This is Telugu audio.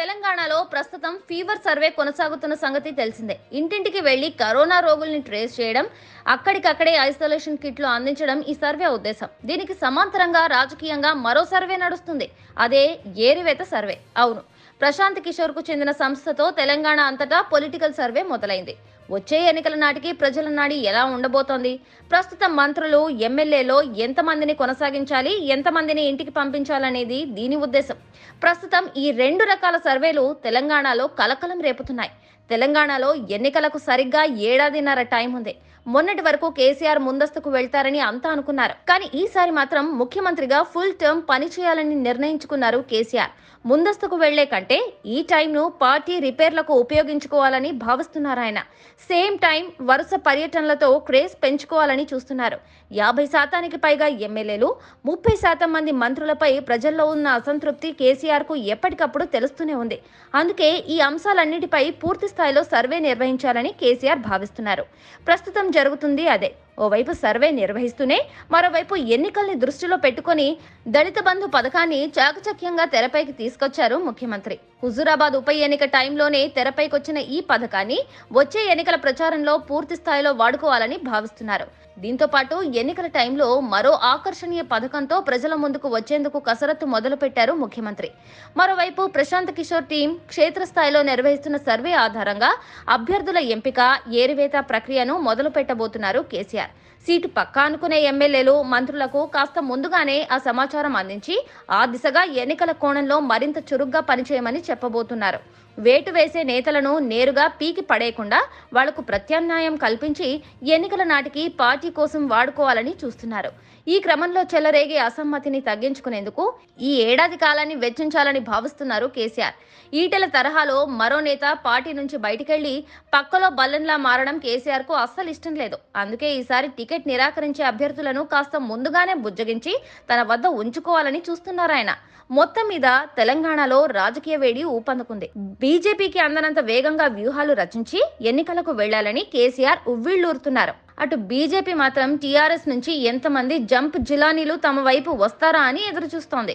తెలంగాణలో ప్రస్తుతం ఫీవర్ సర్వే కొనసాగుతున్న సంగతి తెలిసిందే ఇంటింటికి వెళ్లి కరోనా రోగుల్ని ట్రేస్ చేయడం అక్కడికక్కడే ఐసోలేషన్ కిట్లు అందించడం ఈ సర్వే ఉద్దేశం దీనికి సమాంతరంగా రాజకీయంగా మరో సర్వే నడుస్తుంది అదే ఏరివేత సర్వే అవును ప్రశాంత్ కిషోర్ కు చెందిన సంస్థతో తెలంగాణ అంతటా పొలిటికల్ సర్వే మొదలైంది వచ్చే ఎన్నికల నాటికి ప్రజల నాడి ఎలా ఉండబోతోంది ప్రస్తుత మంత్రులు ఎమ్మెల్యేలో ఎంతమందిని కొనసాగించాలి ఎంతమందిని ఇంటికి పంపించాలనేది దీని ఉద్దేశం ప్రస్తుతం ఈ రెండు రకాల సర్వేలు తెలంగాణలో కలకలం రేపుతున్నాయి తెలంగాణలో ఎన్నికలకు సరిగ్గా ఏడాదిన్నర టైం ఉంది మొన్నటి వరకు కేసీఆర్ ముందస్తుకు వెళ్తారని అంతా అనుకున్నారు కానీ ఈసారి మాత్రం ముఖ్యమంత్రిగా ఫుల్ టర్మ్ పనిచేయాలని నిర్ణయించుకున్నారు కేసీఆర్ ముందస్తుకు వెళ్లే కంటే ఈ టైంను పార్టీ రిపేర్లకు ఉపయోగించుకోవాలని భావిస్తున్నారు ఆయన సేమ్ టైం వరుస పర్యటనలతో క్రేజ్ పెంచుకోవాలని చూస్తున్నారు యాభై శాతానికి పైగా ఎమ్మెల్యేలు ముప్పై శాతం మంది మంత్రులపై ప్రజల్లో ఉన్న అసంతృప్తి కేసీఆర్కు ఎప్పటికప్పుడు తెలుస్తూనే ఉంది అందుకే ఈ అంశాలన్నిటిపై పూర్తి స్థాయిలో సర్వే నిర్వహించాలని కేసీఆర్ భావిస్తున్నారు ప్రస్తుతం జరుగుతుంది అదే ఓవైపు సర్వే నిర్వహిస్తూనే మరోవైపు ఎన్నికల్ని దృష్టిలో పెట్టుకుని దళిత బంధు పథకాన్ని చాకచక్యంగా తెరపైకి తీసుకొచ్చారు ముఖ్యమంత్రి హుజూరాబాద్ ఉప ఎన్నిక టైంలోనే తెరపైకొచ్చిన ఈ పథకాన్ని వచ్చే ఎన్నికల ప్రచారంలో పూర్తి స్థాయిలో వాడుకోవాలని భావిస్తున్నారు దీంతో పాటు ఎన్నికల టైంలో మరో ఆకర్షణీయ పథకంతో ప్రజల ముందుకు వచ్చేందుకు కసరత్తు మొదలుపెట్టారు ముఖ్యమంత్రి మరోవైపు ప్రశాంత్ కిషోర్ టీం క్షేత్రస్థాయిలో నిర్వహిస్తున్న సర్వే ఆధారంగా అభ్యర్థుల ఎంపిక ఏరివేత ప్రక్రియను మొదలు పెట్టబోతున్నారు కేసీఆర్ సీటు పక్కా అనుకునే ఎమ్మెల్యేలు మంత్రులకు కాస్త ముందుగానే ఆ సమాచారం అందించి ఆ దిశగా ఎన్నికల కోణంలో మరింత చురుగ్గా పనిచేయమని చెప్పబోతున్నారు వేటు వేసే నేతలను నేరుగా పీకి పడేయకుండా వాళ్లకు ప్రత్యామ్నాయం కల్పించి ఎన్నికల నాటికి పార్టీ కోసం వాడుకోవాలని చూస్తున్నారు ఈ క్రమంలో చెలరేగే అసమ్మతిని తగ్గించుకునేందుకు ఈ ఏడాది కాలాన్ని వెచ్చించాలని భావిస్తున్నారు కేసీఆర్ ఈటెల తరహాలో మరో నేత పార్టీ నుంచి బయటికెళ్లి పక్కలో బల్లెన్లా మారడం కేసీఆర్ కు అస్సలు ఇష్టం లేదు అందుకే ఈసారి టికెట్ నిరాకరించే అభ్యర్థులను కాస్త ముందుగానే బుజ్జగించి తన వద్ద ఉంచుకోవాలని చూస్తున్నారాయన మొత్తం మీద తెలంగాణలో రాజకీయ వేడి ఊపందుకుంది బీజేపీకి అందనంత వేగంగా వ్యూహాలు రచించి ఎన్నికలకు వెళ్లాలని కేసీఆర్ ఉవ్విళ్లూరుతున్నారు అటు బీజేపీ మాత్రం టీఆర్ఎస్ నుంచి ఎంతమంది జంప్ జిలానీలు తమ వైపు వస్తారా అని ఎదురుచూస్తోంది